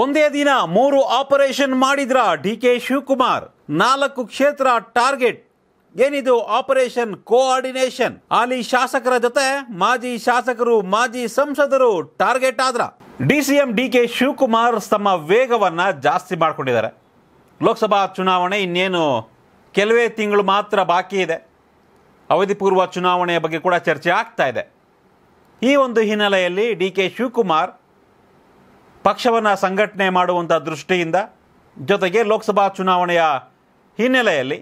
ಒಂದೇ ದಿನ ಮೂರು ಆಪರೇಷನ್ ಮಾಡಿದ್ರ ಡಿ ಕೆ ಶಿವಕುಮಾರ್ ನಾಲ್ಕು ಕ್ಷೇತ್ರ ಟಾರ್ಗೆಟ್ ಏನಿದು ಆಪರೇಷನ್ ಕೋಆರ್ಡಿನೇಷನ್ ಅಲ್ಲಿ ಶಾಸಕರ ಜೊತೆ ಮಾಜಿ ಶಾಸಕರು ಮಾಜಿ ಸಂಸದರು ಟಾರ್ಗೆಟ್ ಆದ್ರ D C M D K Shivakumar ತಮ್ಮ ವೇಗವನ್ನ ಜಾಸ್ತಿ ಮಾಡಿಕೊಂಡಿದ್ದಾರೆ ಲೋಕಸಭಾ ಚುನಾವಣೆ ಇನ್ನೇನು ಕೆಲವೇ ತಿಂಗಳು ಮಾತ್ರ ಬಾಕಿ ಇದೆ ಅವಧಿಪೂರ್ವ ಚುನಾವಣೆಯ ಬಗ್ಗೆ ಕೂಡ ಚರ್ಚೆ ಆಗ್ತಾ ಇದೆ ಈ ಒಂದು ಹಿನ್ನೆಲೆಯಲ್ಲಿ ಡಿ ಕೆ ಶಿವಕುಮಾರ್ ಪಕ್ಷವನ್ನು ಸಂಘಟನೆ ಮಾಡುವಂಥ ದೃಷ್ಟಿಯಿಂದ ಜೊತೆಗೆ ಲೋಕಸಭಾ ಚುನಾವಣೆಯ ಹಿನ್ನೆಲೆಯಲ್ಲಿ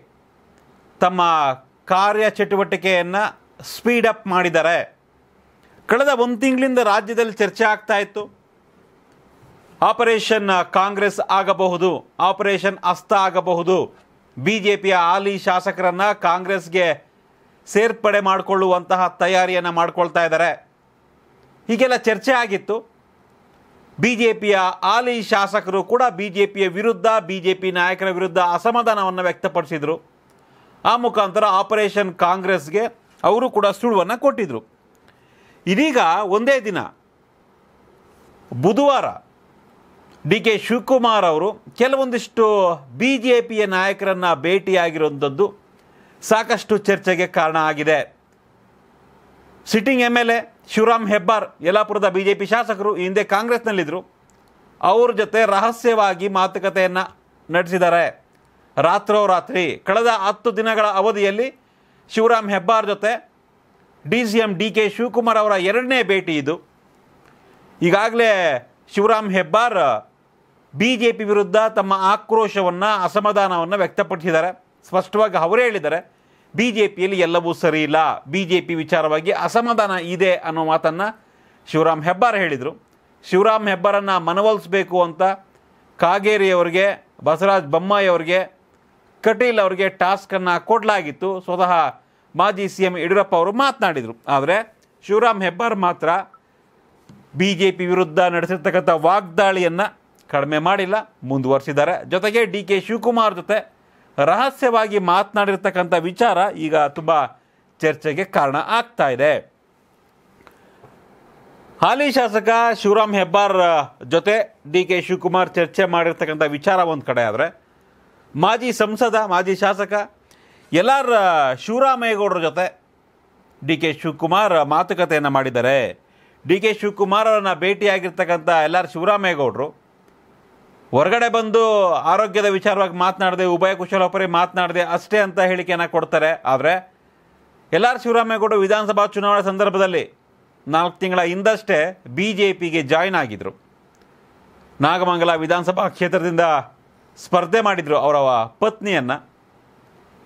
ತಮ್ಮ ಕಾರ್ಯ ಚಟುವಟಿಕೆಯನ್ನು ಸ್ಪೀಡಪ್ ಮಾಡಿದ್ದಾರೆ ಕಳೆದ ಒಂದು ತಿಂಗಳಿಂದ ರಾಜ್ಯದಲ್ಲಿ ಚರ್ಚೆ ಆಗ್ತಾ ಇತ್ತು ಆಪರೇಷನ್ ಕಾಂಗ್ರೆಸ್ ಆಗಬಹುದು ಆಪರೇಷನ್ ಅಸ್ತ ಆಗಬಹುದು ಬಿ ಜೆ ಪಿಯ ಹಾಲಿ ಶಾಸಕರನ್ನು ಕಾಂಗ್ರೆಸ್ಗೆ ಸೇರ್ಪಡೆ ಮಾಡಿಕೊಳ್ಳುವಂತಹ ತಯಾರಿಯನ್ನು ಮಾಡ್ಕೊಳ್ತಾ ಇದ್ದಾರೆ ಹೀಗೆಲ್ಲ ಚರ್ಚೆ ಆಗಿತ್ತು ಬಿ ಜೆ ಪಿಯ ಹಾಲಿ ಶಾಸಕರು ಕೂಡ ಬಿ ಜೆ ಪಿಯ ವಿರುದ್ಧ ಬಿ ಜೆ ಪಿ ನಾಯಕರ ವಿರುದ್ಧ ಅಸಮಾಧಾನವನ್ನು ವ್ಯಕ್ತಪಡಿಸಿದರು ಆ ಮುಖಾಂತರ ಆಪರೇಷನ್ ಕಾಂಗ್ರೆಸ್ಗೆ ಅವರು ಕೂಡ ಸುಳುವನ್ನು ಕೊಟ್ಟಿದ್ದರು ಇದೀಗ ಒಂದೇ ದಿನ ಬುಧವಾರ ಡಿ ಕೆ ಶಿವಕುಮಾರ್ ಅವರು ಕೆಲವೊಂದಿಷ್ಟು ಬಿ ಜೆ ಪಿಯ ನಾಯಕರನ್ನು ಭೇಟಿಯಾಗಿರುವಂಥದ್ದು ಸಾಕಷ್ಟು ಚರ್ಚೆಗೆ ಕಾರಣ ಆಗಿದೆ sitting M L A Shivaram Hebbar ಯಲ್ಲಾಪುರದ ಬಿ ಜೆ ಪಿ ಶಾಸಕರು ಈ ಹಿಂದೆ ಕಾಂಗ್ರೆಸ್ನಲ್ಲಿದ್ದರು ಅವ್ರ ಜೊತೆ ರಹಸ್ಯವಾಗಿ ಮಾತುಕತೆಯನ್ನು ನಡೆಸಿದ್ದಾರೆ ರಾತ್ರೋರಾತ್ರಿ ಕಳೆದ ಹತ್ತು ದಿನಗಳ ಅವಧಿಯಲ್ಲಿ ಶಿವರಾಮ್ ಹೆಬ್ಬಾರ್ ಜೊತೆ D C M D K Shivakumar ಅವರ ಎರಡನೇ ಭೇಟಿ ಇದು ಈಗಾಗಲೇ Shivaram Hebbar B J P ವಿರುದ್ಧ ತಮ್ಮ ಆಕ್ರೋಶವನ್ನು ಅಸಮಾಧಾನವನ್ನು ವ್ಯಕ್ತಪಡಿಸಿದ್ದಾರೆ ಸ್ಪಷ್ಟವಾಗಿ ಅವರೇ ಹೇಳಿದ್ದಾರೆ ಬಿ ಜೆ ಪಿಯಲ್ಲಿ ಎಲ್ಲವೂ ಸರಿ ಇಲ್ಲ ಬಿ ಜೆ ಪಿ ವಿಚಾರವಾಗಿ ಅಸಮಾಧಾನ ಇದೆ ಅನ್ನೋ ಮಾತನ್ನು ಶಿವರಾಮ್ ಹೆಬ್ಬಾರ್ ಹೇಳಿದರು ಶಿವರಾಮ್ ಹೆಬ್ಬಾರನ್ನು ಮನವೊಲಿಸಬೇಕು ಅಂತ ಕಾಗೇರಿಯವರಿಗೆ ಬಸವರಾಜ್ ಬೊಮ್ಮಾಯಿ ಕಟೀಲ್ ಅವರಿಗೆ ಟಾಸ್ಕನ್ನು ಕೊಡಲಾಗಿತ್ತು ಸ್ವತಃ ಮಾಜಿ ಸಿ ಎಂ ಯಡಿಯೂರಪ್ಪ ಅವರು ಮಾತನಾಡಿದರು ಆದರೆ ಶಿವರಾಮ್ ಹೆಬ್ಬಾರ್ ಮಾತ್ರ ಬಿ ಜೆ ಪಿ ವಿರುದ್ಧ ನಡೆಸಿರ್ತಕ್ಕಂಥ ವಾಗ್ದಾಳಿಯನ್ನು ಕಡಿಮೆ ಮಾಡಿಲ್ಲ ಮುಂದುವರಿಸಿದ್ದಾರೆ ಜೊತೆಗೆ ಡಿ ಕೆ ಶಿವಕುಮಾರ್ ಜೊತೆ ರಹಸ್ಯವಾಗಿ ಮಾತನಾಡಿರ್ತಕ್ಕಂಥ ವಿಚಾರ ಈಗ ತುಂಬ ಚರ್ಚೆಗೆ ಕಾರಣ ಆಗ್ತಾ ಇದೆ ಹಾಲಿ ಶಾಸಕ ಶಿವರಾಮ್ ಹೆಬ್ಬಾರ್ ಜೊತೆ ಡಿ ಕೆ ಶಿವಕುಮಾರ್ ಚರ್ಚೆ ಮಾಡಿರ್ತಕ್ಕಂಥ ವಿಚಾರ ಒಂದು ಕಡೆ ಆದರೆ ಮಾಜಿ ಸಂಸದ ಮಾಜಿ ಶಾಸಕ ಎಲ್ಲರ ಶಿವರಾಮೇಗೌಡರ ಜೊತೆ ಡಿ ಕೆ ಶಿವಕುಮಾರ್ ಮಾತುಕತೆಯನ್ನು ಮಾಡಿದ್ದಾರೆ ಡಿ ಕೆ ಶಿವಕುಮಾರ್ ಅವರನ್ನು ಭೇಟಿಯಾಗಿರ್ತಕ್ಕಂಥ ಎಲ್ಲರ ಶಿವರಾಮೇಗೌಡರು ಹೊರಗಡೆ ಬಂದು ಆರೋಗ್ಯದ ವಿಚಾರವಾಗಿ ಮಾತನಾಡದೆ ಉಭಯ ಕುಶಲೋಪರಿ ಮಾತನಾಡದೆ ಅಷ್ಟೇ ಅಂತ ಹೇಳಿಕೆಯನ್ನು ಕೊಡ್ತಾರೆ ಆದರೆ ಎಲ್ ಆರ್ ಶಿವರಾಮೇಗೌಡ ವಿಧಾನಸಭಾ ಚುನಾವಣೆ ಸಂದರ್ಭದಲ್ಲಿ ನಾಲ್ಕು ತಿಂಗಳ ಹಿಂದಷ್ಟೇ ಬಿ ಜೆ ಪಿಗೆ ಜಾಯ್ನ್ ಆಗಿದ್ದರು ನಾಗಮಂಗಲ ವಿಧಾನಸಭಾ ಕ್ಷೇತ್ರದಿಂದ ಸ್ಪರ್ಧೆ ಮಾಡಿದರು ಅವರ ಪತ್ನಿಯನ್ನು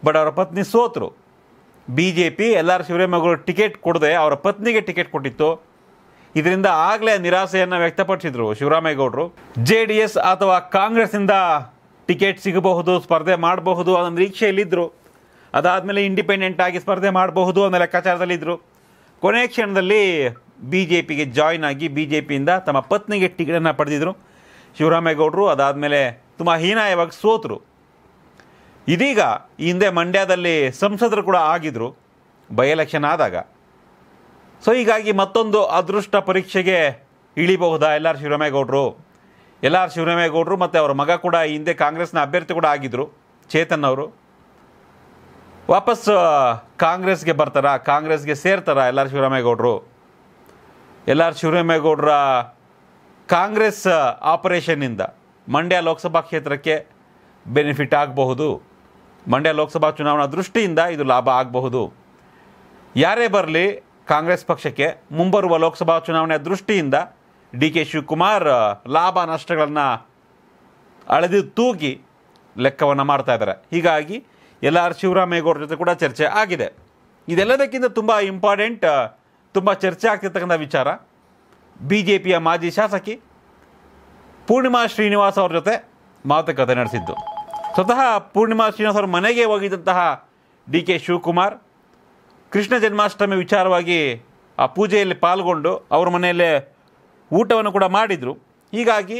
ಬಟ್ ಅವರ ಪತ್ನಿ ಸೋತರು B J P L R Shivaramegowda ticket ಕೊಡದೆ ಅವರ ಪತ್ನಿಗೆ ಟಿಕೆಟ್ ಕೊಟ್ಟಿತ್ತು ಇದರಿಂದ ಆಗಲೇ ನಿರಾಸೆಯನ್ನು ವ್ಯಕ್ತಪಡಿಸಿದರು ಶಿವರಾಮೇಗೌಡರು ಜೆ ಡಿ ಎಸ್ ಅಥವಾ ಕಾಂಗ್ರೆಸ್ನಿಂದ ಟಿಕೆಟ್ ಸಿಗಬಹುದು ಸ್ಪರ್ಧೆ ಮಾಡಬಹುದು ಅನ್ನೋ ನಿರೀಕ್ಷೆಯಲ್ಲಿದ್ದರು ಅದಾದಮೇಲೆ ಇಂಡಿಪೆಂಡೆಂಟ್ ಆಗಿ ಸ್ಪರ್ಧೆ ಮಾಡಬಹುದು ಅನ್ನೋ ಲೆಕ್ಕಾಚಾರದಲ್ಲಿದ್ದರು ಕೊನೆ ಕ್ಷಣದಲ್ಲಿ ಬಿ ಜೆ ಪಿಗೆ ಜಾಯ್ನ್ ಆಗಿ ಬಿ ಜೆ ಪಿಯಿಂದ ತಮ್ಮ ಪತ್ನಿಗೆ ಟಿಕೆಟನ್ನು ಪಡೆದಿದ್ದರು ಶಿವರಾಮೇಗೌಡರು ಅದಾದಮೇಲೆ ತುಂಬ ಹೀನಾಯವಾಗಿ ಸೋತರು ಇದೀಗ ಹಿಂದೆ ಮಂಡ್ಯದಲ್ಲಿ ಸಂಸದರು ಕೂಡ ಆಗಿದ್ದರು ಬೈ ಎಲೆಕ್ಷನ್ ಆದಾಗ ಸೊ ಹೀಗಾಗಿ ಮತ್ತೊಂದು ಅದೃಷ್ಟ ಪರೀಕ್ಷೆಗೆ ಇಳಿಬಹುದಾ ಎಲ್ ಆರ್ ಶಿವರಾಮೇಗೌಡರು ಎಲ್ ಆರ್ ಶಿವರಾಮೇಗೌಡರು ಮತ್ತು ಅವರ ಮಗ ಕೂಡ ಹಿಂದೆ ಕಾಂಗ್ರೆಸ್ನ ಅಭ್ಯರ್ಥಿ ಕೂಡ ಆಗಿದ್ದರು ಚೇತನ್ ಅವರು ವಾಪಸ್ ಕಾಂಗ್ರೆಸ್ಗೆ ಬರ್ತಾರಾ ಕಾಂಗ್ರೆಸ್ಗೆ ಸೇರ್ತಾರಾ ಎಲ್ ಆರ್ ಶಿವರಾಮೇಗೌಡರು ಎಲ್ ಆರ್ ಶಿವರಾಮೇಗೌಡರ ಕಾಂಗ್ರೆಸ್ ಆಪರೇಷನ್ನಿಂದ ಮಂಡ್ಯ ಲೋಕಸಭಾ ಕ್ಷೇತ್ರಕ್ಕೆ ಬೆನಿಫಿಟ್ ಆಗಬಹುದು ಮಂಡ್ಯ ಲೋಕಸಭಾ ಚುನಾವಣಾ ದೃಷ್ಟಿಯಿಂದ ಇದು ಲಾಭ ಆಗಬಹುದು ಯಾರೇ ಬರಲಿ ಕಾಂಗ್ರೆಸ್ ಪಕ್ಷಕ್ಕೆ ಮುಂಬರುವ ಲೋಕಸಭಾ ಚುನಾವಣೆಯ ದೃಷ್ಟಿಯಿಂದ ಡಿ ಕೆ ಶಿವಕುಮಾರ್ ಲಾಭ ನಷ್ಟಗಳನ್ನು ಅಳೆದು ತೂಗಿ ಲೆಕ್ಕವನ್ನು ಮಾಡ್ತಾ ಇದ್ದಾರೆ ಹೀಗಾಗಿ ಎಲ್ ಆರ್ ಶಿವರಾಮೇಗೌಡ ಜೊತೆ ಕೂಡ ಚರ್ಚೆ ಆಗಿದೆ ಇದೆಲ್ಲದಕ್ಕಿಂತ ತುಂಬ ಇಂಪಾರ್ಟೆಂಟ್ ತುಂಬ ಚರ್ಚೆ ಆಗ್ತಿರ್ತಕ್ಕಂಥ ವಿಚಾರ ಬಿ ಜೆ ಪಿಯ ಮಾಜಿ ಶಾಸಕಿ ಪೂರ್ಣಿಮಾ ಶ್ರೀನಿವಾಸ್ ಅವ್ರ ಜೊತೆ ಮಾತುಕತೆ ನಡೆಸಿದ್ದು ಸ್ವತಃ ಪೂರ್ಣಿಮಾ ಶ್ರೀನಿವಾಸ್ ಅವ್ರ ಮನೆಗೆ ಹೋಗಿದ್ದಂತಹ ಡಿ ಕೆ ಶಿವಕುಮಾರ್ ಕೃಷ್ಣ ಜನ್ಮಾಷ್ಟಮಿ ವಿಚಾರವಾಗಿ ಆ ಪೂಜೆಯಲ್ಲಿ ಪಾಲ್ಗೊಂಡು ಅವ್ರ ಮನೆಯಲ್ಲೇ ಊಟವನ್ನು ಕೂಡ ಮಾಡಿದರು ಹೀಗಾಗಿ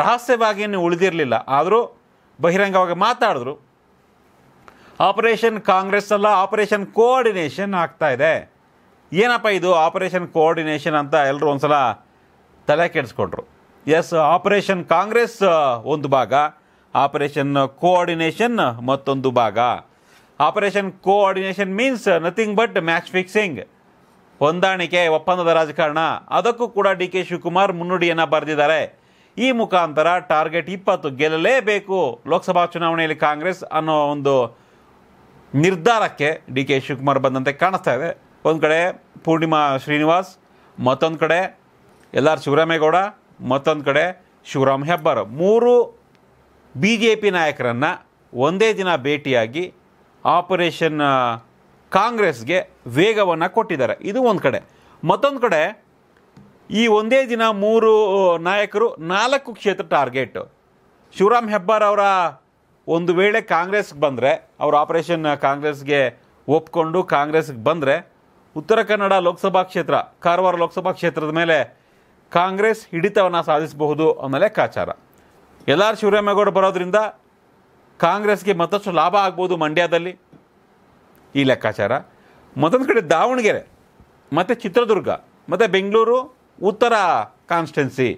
ರಹಸ್ಯವಾಗಿ ಉಳಿದಿರಲಿಲ್ಲ ಆದರೂ ಬಹಿರಂಗವಾಗಿ ಮಾತಾಡಿದ್ರು ಆಪರೇಷನ್ ಕಾಂಗ್ರೆಸ್ ಅಲ್ಲ ಆಪರೇಷನ್ ಕೋಆರ್ಡಿನೇಷನ್ ಇದೆ ಏನಪ್ಪ ಇದು ಆಪರೇಷನ್ ಕೋಆರ್ಡಿನೇಷನ್ ಅಂತ ಎಲ್ಲರೂ ಒಂದ್ಸಲ ತಲೆ ಕೆಡಿಸ್ಕೊಂಡ್ರು ಎಸ್ ಆಪರೇಷನ್ ಕಾಂಗ್ರೆಸ್ ಒಂದು ಭಾಗ ಆಪರೇಷನ್ ಕೋಆರ್ಡಿನೇಷನ್ ಮತ್ತೊಂದು ಭಾಗ operation coordination means nothing but match fixing ಹೊಂದಾಣಿಕೆ ಒಪ್ಪಂದದ ರಾಜಕಾರಣ ಅದಕ್ಕೂ ಕೂಡ ಡಿ ಕೆ ಶಿವಕುಮಾರ್ ಮುನ್ನುಡಿಯನ್ನು ಬರೆದಿದ್ದಾರೆ ಈ ಮುಖಾಂತರ ಟಾರ್ಗೆಟ್ ಇಪ್ಪತ್ತು ಗೆಲ್ಲಲೇಬೇಕು ಲೋಕಸಭಾ ಚುನಾವಣೆಯಲ್ಲಿ ಕಾಂಗ್ರೆಸ್ ಅನ್ನೋ ಒಂದು ನಿರ್ಧಾರಕ್ಕೆ ಡಿ ಕೆ ಶಿವಕುಮಾರ್ ಬಂದಂತೆ ಕಾಣಿಸ್ತಾ ಇದೆ ಒಂದು ಕಡೆ ಪೂರ್ಣಿಮಾ ಶ್ರೀನಿವಾಸ್ ಮತ್ತೊಂದು ಕಡೆ ಎಲ್ ಆರ್ ಶಿವರಾಮೇಗೌಡ ಮತ್ತೊಂದು ಕಡೆ ಶಿವರಾಮ್ ಹೆಬ್ಬಾರ್ ಮೂರು ಬಿ ಜೆ ಪಿ ನಾಯಕರನ್ನು ಒಂದೇ ದಿನ ಭೇಟಿಯಾಗಿ ಆಪರೇಷನ್ ಕಾಂಗ್ರೆಸ್ಗೆ ವೇಗವನ್ನು ಕೊಟ್ಟಿದ್ದಾರೆ ಇದು ಒಂದು ಕಡೆ ಮತ್ತೊಂದು ಕಡೆ ಈ ಒಂದೇ ದಿನ ಮೂರು ನಾಯಕರು ನಾಲ್ಕು ಕ್ಷೇತ್ರ ಟಾರ್ಗೆಟು ಶಿವರಾಮ್ ಹೆಬ್ಬಾರ್ ಅವರ ಒಂದು ವೇಳೆ ಕಾಂಗ್ರೆಸ್ಗೆ ಬಂದರೆ ಅವರು ಆಪರೇಷನ್ ಕಾಂಗ್ರೆಸ್ಗೆ ಒಪ್ಕೊಂಡು ಕಾಂಗ್ರೆಸ್ಗೆ ಬಂದರೆ ಉತ್ತರ ಕನ್ನಡ ಲೋಕಸಭಾ ಕ್ಷೇತ್ರ ಕಾರವಾರ ಲೋಕಸಭಾ ಕ್ಷೇತ್ರದ ಮೇಲೆ ಕಾಂಗ್ರೆಸ್ ಹಿಡಿತವನ್ನು ಸಾಧಿಸಬಹುದು ಅನ್ನೋ ಲೆಕ್ಕಾಚಾರ ಎಲ್ಲರೂ ಶಿವರಾಮೇಗೌಡ ಬರೋದರಿಂದ ಕಾಂಗ್ರೆಸ್ಗೆ ಮತ್ತಷ್ಟು ಲಾಭ ಆಗ್ಬೋದು ಮಂಡ್ಯದಲ್ಲಿ ಈ ಲೆಕ್ಕಾಚಾರ ಮತ್ತೊಂದು ಕಡೆ ದಾವಣಗೆರೆ ಮತ್ತು ಚಿತ್ರದುರ್ಗ ಮತ್ತು ಬೆಂಗಳೂರು ಉತ್ತರ ಕಾನ್ಸ್ಟೆನ್ಸಿ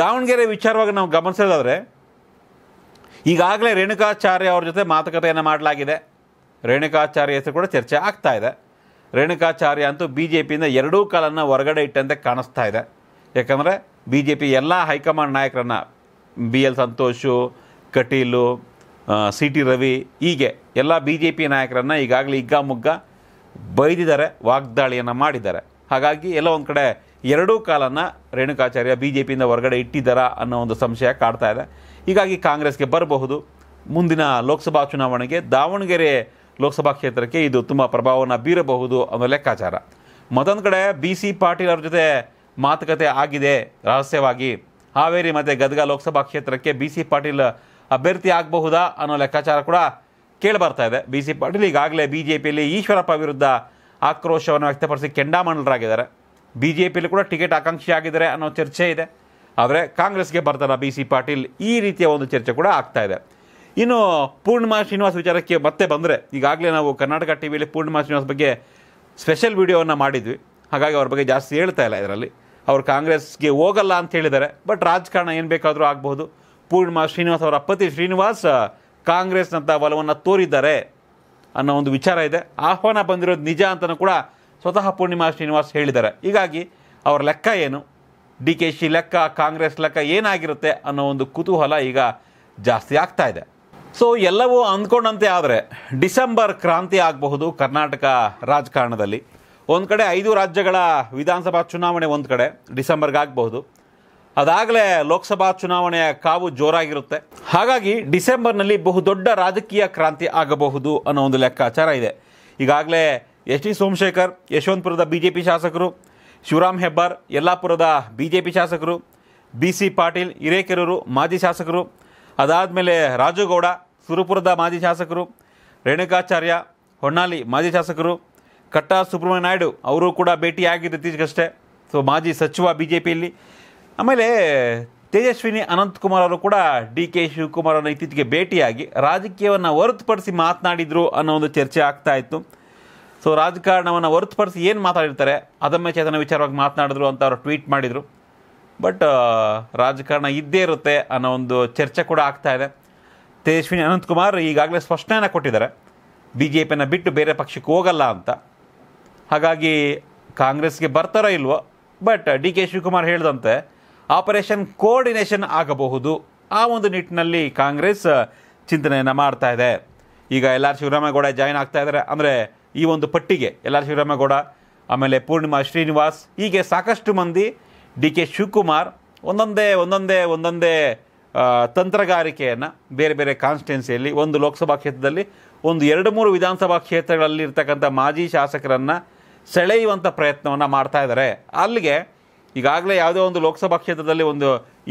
ದಾವಣಗೆರೆ ವಿಚಾರವಾಗಿ ನಾವು ಗಮನಿಸೋದಾದರೆ ಈಗಾಗಲೇ ರೇಣುಕಾಚಾರ್ಯ ಅವ್ರ ಜೊತೆ ಮಾತುಕತೆಯನ್ನು ಮಾಡಲಾಗಿದೆ ರೇಣುಕಾಚಾರ್ಯ ಹೆಸರು ಕೂಡ ಚರ್ಚೆ ಆಗ್ತಾ ಇದೆ ರೇಣುಕಾಚಾರ್ಯ ಅಂತೂ ಬಿ ಜೆ ಪಿಯಿಂದ ಎರಡೂ ಕಾಲನ್ನು ಹೊರಗಡೆ ಇಟ್ಟಂತೆ ಕಾಣಿಸ್ತಾ ಇದೆ ಯಾಕಂದರೆ ಬಿ ಜೆ ಪಿ ಎಲ್ಲ ಹೈಕಮಾಂಡ್ ನಾಯಕರನ್ನು B L Santhosh Kateel C T Ravi ಹೀಗೆ ಎಲ್ಲ ಬಿ ಜೆ ಪಿ ನಾಯಕರನ್ನು ಈಗಾಗಲೇ ಹಿಗ್ಗಾಮುಗ್ಗ ಬೈದಿದ್ದಾರೆ ವಾಗ್ದಾಳಿಯನ್ನು ಮಾಡಿದ್ದಾರೆ ಹಾಗಾಗಿ ಎಲ್ಲ ಒಂದು ಕಡೆ ಎರಡೂ ಕಾಲನ್ನು ರೇಣುಕಾಚಾರ್ಯ ಬಿ ಜೆ ಪಿಯಿಂದ ಹೊರಗಡೆ ಇಟ್ಟಿದ್ದಾರಾ ಅನ್ನೋ ಒಂದು ಸಂಶಯ ಕಾಡ್ತಾ ಇದೆ ಹೀಗಾಗಿ ಕಾಂಗ್ರೆಸ್ಗೆ ಬರಬಹುದು ಮುಂದಿನ ಲೋಕಸಭಾ ಚುನಾವಣೆಗೆ ದಾವಣಗೆರೆ ಲೋಕಸಭಾ ಕ್ಷೇತ್ರಕ್ಕೆ ಇದು ತುಂಬ ಪ್ರಭಾವವನ್ನು ಬೀರಬಹುದು ಅನ್ನೋ ಲೆಕ್ಕಾಚಾರ ಮತ್ತೊಂದು ಕಡೆ ಬಿ ಸಿ ಪಾಟೀಲ್ ಅವ್ರ ಜೊತೆ ಮಾತುಕತೆ ಆಗಿದೆ ರಹಸ್ಯವಾಗಿ ಹಾವೇರಿ ಮತ್ತು ಗದಗ ಲೋಕಸಭಾ ಕ್ಷೇತ್ರಕ್ಕೆ ಬಿ ಸಿ ಪಾಟೀಲ್ ಅಭ್ಯರ್ಥಿ ಆಗಬಹುದಾ ಅನ್ನೋ ಲೆಕ್ಕಾಚಾರ ಕೂಡ ಬರ್ತಾ ಇದೆ ಬಿ ಸಿ ಪಾಟೀಲ್ ಈಗಾಗಲೇ ಬಿ ಜೆ ಪಿಯಲ್ಲಿ ಈಶ್ವರಪ್ಪ ವಿರುದ್ಧ ಆಕ್ರೋಶವನ್ನು ವ್ಯಕ್ತಪಡಿಸಿ ಕೆಂಡಾಮಂಡಲರಾಗಿದ್ದಾರೆ ಬಿ ಜೆ ಪಿಯಲ್ಲಿ ಕೂಡ ಟಿಕೆಟ್ ಆಕಾಂಕ್ಷಿ ಆಗಿದ್ದಾರೆ ಅನ್ನೋ ಚರ್ಚೆ ಇದೆ ಆದರೆ ಕಾಂಗ್ರೆಸ್ಗೆ ಬರ್ತಾರ ಬಿ ಸಿ ಪಾಟೀಲ್ ಈ ರೀತಿಯ ಒಂದು ಚರ್ಚೆ ಕೂಡ ಆಗ್ತಾ ಇದೆ ಇನ್ನು ಪೂರ್ಣಿಮಾ ಶ್ರೀನಿವಾಸ್ ವಿಚಾರಕ್ಕೆ ಮತ್ತೆ ಬಂದರೆ ಈಗಾಗಲೇ ನಾವು ಕರ್ನಾಟಕ ಟಿ ವಿಯಲ್ಲಿ ಪೂರ್ಣಿಮಾ ಶ್ರೀನಿವಾಸ್ ಬಗ್ಗೆ ಸ್ಪೆಷಲ್ ವಿಡಿಯೋವನ್ನು ಮಾಡಿದ್ವಿ ಹಾಗಾಗಿ ಅವ್ರ ಬಗ್ಗೆ ಜಾಸ್ತಿ ಹೇಳ್ತಾ ಇಲ್ಲ ಇದರಲ್ಲಿ ಅವರು ಕಾಂಗ್ರೆಸ್ಗೆ ಹೋಗಲ್ಲ ಅಂತ ಹೇಳಿದ್ದಾರೆ ಬಟ್ ರಾಜಕಾರಣ ಏನು ಬೇಕಾದರೂ ಆಗಬಹುದು ಪೂರ್ಣಿಮಾ ಶ್ರೀನಿವಾಸ್ ಅವರ ಪತಿ ಶ್ರೀನಿವಾಸ್ ಕಾಂಗ್ರೆಸ್ನಂಥ ಬಲವನ್ನು ತೋರಿದ್ದಾರೆ ಅನ್ನೋ ಒಂದು ವಿಚಾರ ಇದೆ ಆಹ್ವಾನ ಬಂದಿರೋದು ನಿಜ ಅಂತಲೂ ಕೂಡ ಸ್ವತಃ ಪೂರ್ಣಿಮಾ ಶ್ರೀನಿವಾಸ್ ಹೇಳಿದ್ದಾರೆ ಹೀಗಾಗಿ ಅವರ ಲೆಕ್ಕ ಏನು ಡಿ ಕೆ ಶಿ ಲೆಕ್ಕ ಕಾಂಗ್ರೆಸ್ ಲೆಕ್ಕ ಏನಾಗಿರುತ್ತೆ ಅನ್ನೋ ಒಂದು ಕುತೂಹಲ ಈಗ ಜಾಸ್ತಿ ಆಗ್ತಾ ಇದೆ ಸೊ ಎಲ್ಲವೂ ಅಂದ್ಕೊಂಡಂತೆ ಆದರೆ ಡಿಸೆಂಬರ್ ಕ್ರಾಂತಿ ಆಗಬಹುದು ಕರ್ನಾಟಕ ರಾಜಕಾರಣದಲ್ಲಿ ಒಂದು ಕಡೆ ಐದು ರಾಜ್ಯಗಳ ವಿಧಾನಸಭಾ ಚುನಾವಣೆ ಒಂದು ಕಡೆ ಆಗಬಹುದು ಅದಾಗಲೇ ಲೋಕಸಭಾ ಚುನಾವಣೆಯ ಕಾವು ಜೋರಾಗಿರುತ್ತೆ ಹಾಗಾಗಿ ಡಿಸೆಂಬರ್ನಲ್ಲಿ ಬಹುದೊಡ್ಡ ರಾಜಕೀಯ ಕ್ರಾಂತಿ ಆಗಬಹುದು ಅನ್ನೋ ಒಂದು ಲೆಕ್ಕಾಚಾರ ಇದೆ ಈಗಾಗಲೇ ಎಸ್ ಟಿ ಸೋಮಶೇಖರ್ ಯಶವಂತಪುರದ ಬಿ ಜೆ ಪಿ ಶಾಸಕರು ಶಿವರಾಮ್ ಹೆಬ್ಬಾರ್ ಯಲ್ಲಾಪುರದ ಬಿ ಜೆ ಪಿ ಶಾಸಕರು ಬಿ ಸಿ ಪಾಟೀಲ್ ಹಿರೇಕೆರೂರು ಮಾಜಿ ಶಾಸಕರು ಮೇಲೆ ರಾಜುಗೌಡ ಸುರಪುರದ ಮಾಜಿ ಶಾಸಕರು ರೇಣುಕಾಚಾರ್ಯ ಹೊನ್ನಾಳಿ ಮಾಜಿ ಶಾಸಕರು ಕಟ್ಟಾ ಸುಬ್ರಹ್ಮಣ್ಯ ನಾಯ್ಡು ಅವರು ಕೂಡ ಭೇಟಿಯಾಗಿದ್ದು ಇತ್ತೀಚೆಗಷ್ಟೇ ಸೊ ಮಾಜಿ ಸಚಿವ ಬಿ ಜೆ ಪಿಯಲ್ಲಿ ಆಮೇಲೆ ತೇಜಸ್ವಿನಿ ಅನಂತಕುಮಾರ್ ಅವರು ಕೂಡ ಡಿ ಕೆ ಶಿವಕುಮಾರ್ ಅವರನ್ನ ಇತ್ತೀಚೆಗೆ ಭೇಟಿಯಾಗಿ ರಾಜಕೀಯವನ್ನು ಹೊರತುಪಡಿಸಿ ಮಾತನಾಡಿದರು ಅನ್ನೋ ಒಂದು ಚರ್ಚೆ ಆಗ್ತಾ ಇತ್ತು ಸೊ ರಾಜಕಾರಣವನ್ನು ಹೊರತುಪಡಿಸಿ ಏನು ಮಾತಾಡಿರ್ತಾರೆ ಅದಮ್ಮ ಚೇತನ ವಿಚಾರವಾಗಿ ಮಾತನಾಡಿದ್ರು ಅಂತ ಅವರು ಟ್ವೀಟ್ ಮಾಡಿದರು ಬಟ್ ರಾಜಕಾರಣ ಇದ್ದೇ ಇರುತ್ತೆ ಅನ್ನೋ ಒಂದು ಚರ್ಚೆ ಕೂಡ ಆಗ್ತಾ ಇದೆ ತೇಜಸ್ವಿನಿ ಅನಂತಕುಮಾರ್ ಈಗಾಗಲೇ ಸ್ಪಷ್ಟನೆಯನ್ನು ಕೊಟ್ಟಿದ್ದಾರೆ ಬಿ ಜೆ ಪಿಯನ್ನು ಬಿಟ್ಟು ಬೇರೆ ಪಕ್ಷಕ್ಕೆ ಹೋಗಲ್ಲ ಅಂತ ಹಾಗಾಗಿ ಕಾಂಗ್ರೆಸ್ಗೆ ಬರ್ತಾರೋ ಇಲ್ವೋ ಬಟ್ ಡಿ ಕೆ ಶಿವಕುಮಾರ್ ಹೇಳಿದಂತೆ ಆಪರೇಷನ್ ಕೋಆರ್ಡಿನೇಷನ್ ಆಗಬಹುದು ಆ ಒಂದು ನಿಟ್ಟಿನಲ್ಲಿ ಕಾಂಗ್ರೆಸ್ ಚಿಂತನೆಯನ್ನು ಮಾಡ್ತಾ ಇದೆ ಈಗ ಎಲ್ ಆರ್ ಶಿವರಾಮೇಗೌಡ ಜಾಯಿನ್ ಆಗ್ತಾ ಇದ್ದಾರೆ ಅಂದರೆ ಈ ಒಂದು ಪಟ್ಟಿಗೆ ಎಲ್ ಆರ್ ಶಿವರಾಮೇಗೌಡ ಆಮೇಲೆ ಪೂರ್ಣಿಮಾ ಶ್ರೀನಿವಾಸ್ ಹೀಗೆ ಸಾಕಷ್ಟು ಮಂದಿ ಡಿ ಕೆ ಶಿವಕುಮಾರ್ ಒಂದೊಂದೇ ಒಂದೊಂದೇ ಒಂದೊಂದೇ ತಂತ್ರಗಾರಿಕೆಯನ್ನು ಬೇರೆ ಬೇರೆ ಕಾನ್ಸ್ಟೆನ್ಸಿಯಲ್ಲಿ ಒಂದು ಲೋಕಸಭಾ ಕ್ಷೇತ್ರದಲ್ಲಿ ಒಂದು ಎರಡು ಮೂರು ವಿಧಾನಸಭಾ ಕ್ಷೇತ್ರಗಳಲ್ಲಿ ಇರ್ತಕ್ಕಂಥ ಮಾಜಿ ಶಾಸಕರನ್ನು ಸೆಳೆಯುವಂಥ ಪ್ರಯತ್ನವನ್ನು ಮಾಡ್ತಾ ಇದ್ದಾರೆ ಅಲ್ಲಿಗೆ ಈಗಾಗಲೇ ಯಾವುದೇ ಒಂದು ಲೋಕಸಭಾ ಕ್ಷೇತ್ರದಲ್ಲಿ ಒಂದು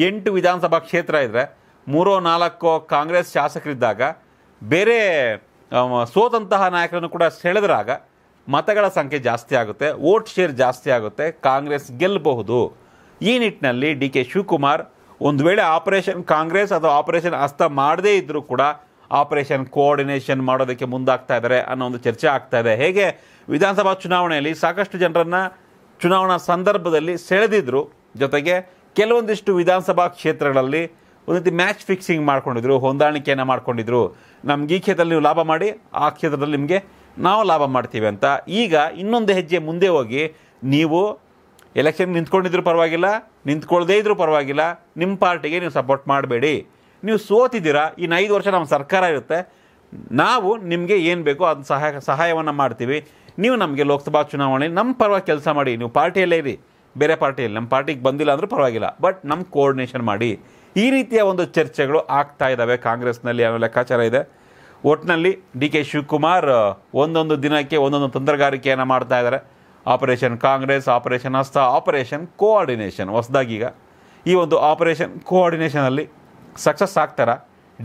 ಎಂಟು ವಿಧಾನಸಭಾ ಕ್ಷೇತ್ರ ಇದ್ದರೆ ಮೂರೋ ನಾಲ್ಕು ಕಾಂಗ್ರೆಸ್ ಶಾಸಕರಿದ್ದಾಗ ಬೇರೆ ಸೋತಂತಹ ನಾಯಕರನ್ನು ಕೂಡ ಸೆಳೆದ್ರಾಗ ಮತಗಳ ಸಂಖ್ಯೆ ಜಾಸ್ತಿ ಆಗುತ್ತೆ ವೋಟ್ ಶೇರ್ ಜಾಸ್ತಿ ಆಗುತ್ತೆ ಕಾಂಗ್ರೆಸ್ ಗೆಲ್ಲಬಹುದು ಈ ನಿಟ್ಟಿನಲ್ಲಿ ಡಿ ಕೆ ಶಿವಕುಮಾರ್ ಒಂದು ವೇಳೆ ಆಪರೇಷನ್ ಕಾಂಗ್ರೆಸ್ ಅಥವಾ ಆಪರೇಷನ್ ಅಸ್ತ ಮಾಡದೇ ಇದ್ದರೂ ಕೂಡ ಆಪರೇಷನ್ ಕೋಆರ್ಡಿನೇಷನ್ ಮಾಡೋದಕ್ಕೆ ಮುಂದಾಗ್ತಾ ಇದ್ದಾರೆ ಅನ್ನೋ ಒಂದು ಚರ್ಚೆ ಆಗ್ತಾ ಇದೆ ಹೇಗೆ ವಿಧಾನಸಭಾ ಚುನಾವಣೆಯಲ್ಲಿ ಸಾಕಷ್ಟು ಜನರನ್ನು ಚುನಾವಣಾ ಸಂದರ್ಭದಲ್ಲಿ ಸೆಳೆದಿದ್ದರು ಜೊತೆಗೆ ಕೆಲವೊಂದಿಷ್ಟು ವಿಧಾನಸಭಾ ಕ್ಷೇತ್ರಗಳಲ್ಲಿ ಒಂದು ರೀತಿ ಮ್ಯಾಚ್ ಫಿಕ್ಸಿಂಗ್ ಮಾಡ್ಕೊಂಡಿದ್ರು ಹೊಂದಾಣಿಕೆಯನ್ನು ಮಾಡ್ಕೊಂಡಿದ್ರು ನಮ್ಗೆ ಈ ಕ್ಷೇತ್ರದಲ್ಲಿ ನೀವು ಲಾಭ ಮಾಡಿ ಆ ಕ್ಷೇತ್ರದಲ್ಲಿ ನಿಮಗೆ ನಾವು ಲಾಭ ಮಾಡ್ತೀವಿ ಅಂತ ಈಗ ಇನ್ನೊಂದು ಹೆಜ್ಜೆ ಮುಂದೆ ಹೋಗಿ ನೀವು ಎಲೆಕ್ಷನ್ ನಿಂತ್ಕೊಂಡಿದ್ರು ಪರವಾಗಿಲ್ಲ ನಿಂತ್ಕೊಳ್ಳದೇ ಇದ್ರೂ ಪರವಾಗಿಲ್ಲ ನಿಮ್ಮ ಪಾರ್ಟಿಗೆ ನೀವು ಸಪೋರ್ಟ್ ಮಾಡಬೇಡಿ ನೀವು ಸೋತಿದ್ದೀರಾ ಇನ್ನು ಐದು ವರ್ಷ ನಮ್ಮ ಸರ್ಕಾರ ಇರುತ್ತೆ ನಾವು ನಿಮಗೆ ಏನು ಬೇಕೋ ಅದನ್ನ ಸಹಾಯ ಸಹಾಯವನ್ನು ಮಾಡ್ತೀವಿ ನೀವು ನಮಗೆ ಲೋಕಸಭಾ ಚುನಾವಣೆ ನಮ್ಮ ಪರವಾಗಿ ಕೆಲಸ ಮಾಡಿ ನೀವು ಪಾರ್ಟಿಯಲ್ಲೇ ಇರಿ ಬೇರೆ ಪಾರ್ಟಿಯಲ್ಲಿ ನಮ್ಮ ಪಾರ್ಟಿಗೆ ಬಂದಿಲ್ಲ ಅಂದರೂ ಪರವಾಗಿಲ್ಲ ಬಟ್ ನಮ್ಮ ಕೋಆರ್ಡಿನೇಷನ್ ಮಾಡಿ ಈ ರೀತಿಯ ಒಂದು ಚರ್ಚೆಗಳು ಆಗ್ತಾ ಇದ್ದಾವೆ ಕಾಂಗ್ರೆಸ್ನಲ್ಲಿ ಅನ್ನೋ ಲೆಕ್ಕಾಚಾರ ಇದೆ ಒಟ್ಟಿನಲ್ಲಿ ಡಿ ಕೆ ಶಿವಕುಮಾರ್ ಒಂದೊಂದು ದಿನಕ್ಕೆ ಒಂದೊಂದು ತಂತ್ರಗಾರಿಕೆಯನ್ನು ಮಾಡ್ತಾ ಇದ್ದಾರೆ operation Congress operation Hasta operation coordination ಈಗ ಈ ಒಂದು ಆಪರೇಷನ್ ಕೋಆರ್ಡಿನೇಷನಲ್ಲಿ ಸಕ್ಸಸ್ ಆಗ್ತಾರ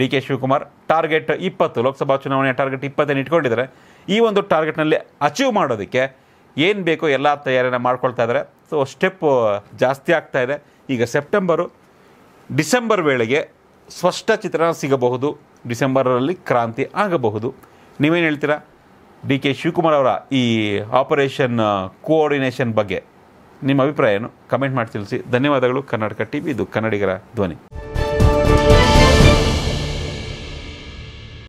ಡಿ ಕೆ ಶಿವಕುಮಾರ್ ಟಾರ್ಗೆಟ್ ಇಪ್ಪತ್ತು ಲೋಕಸಭಾ ಚುನಾವಣೆಯ ಟಾರ್ಗೆಟ್ ಇಪ್ಪತ್ತೇನು ಇಟ್ಕೊಂಡಿದ್ದಾರೆ ಈ ಒಂದು ಟಾರ್ಗೆಟ್ನಲ್ಲಿ ಅಚೀವ್ ಮಾಡೋದಕ್ಕೆ ಏನು ಬೇಕೋ ಎಲ್ಲ ತಯಾರಿನ ಮಾಡ್ಕೊಳ್ತಾ ಇದ್ದಾರೆ ಸೊ ಸ್ಟೆಪ್ ಜಾಸ್ತಿ ಆಗ್ತಾ ಇದೆ ಈಗ ಸೆಪ್ಟೆಂಬರು ಡಿಸೆಂಬರ್ ವೇಳೆಗೆ ಸ್ಪಷ್ಟ ಚಿತ್ರಣ ಸಿಗಬಹುದು ಡಿಸೆಂಬರಲ್ಲಿ ಕ್ರಾಂತಿ ಆಗಬಹುದು ನೀವೇನು ಹೇಳ್ತೀರಾ ಡಿ ಕೆ ಶಿವಕುಮಾರ್ ಅವರ ಈ ಆಪರೇಷನ್ ಕೋಆರ್ಡಿನೇಷನ್ ಬಗ್ಗೆ ನಿಮ್ಮ ಅಭಿಪ್ರಾಯನು ಕಮೆಂಟ್ ಮಾಡಿ ತಿಳಿಸಿ ಧನ್ಯವಾದಗಳು ಕರ್ನಾಟಕ ಟಿ ವಿ ಇದು ಕನ್ನಡಿಗರ ಧ್ವನಿ